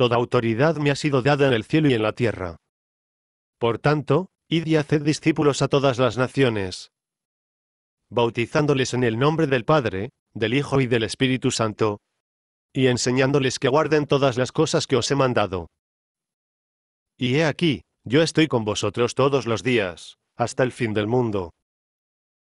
Toda autoridad me ha sido dada en el cielo y en la tierra. Por tanto, id y haced discípulos a todas las naciones, bautizándoles en el nombre del Padre, del Hijo y del Espíritu Santo, y enseñándoles que guarden todas las cosas que os he mandado. Y he aquí, yo estoy con vosotros todos los días, hasta el fin del mundo.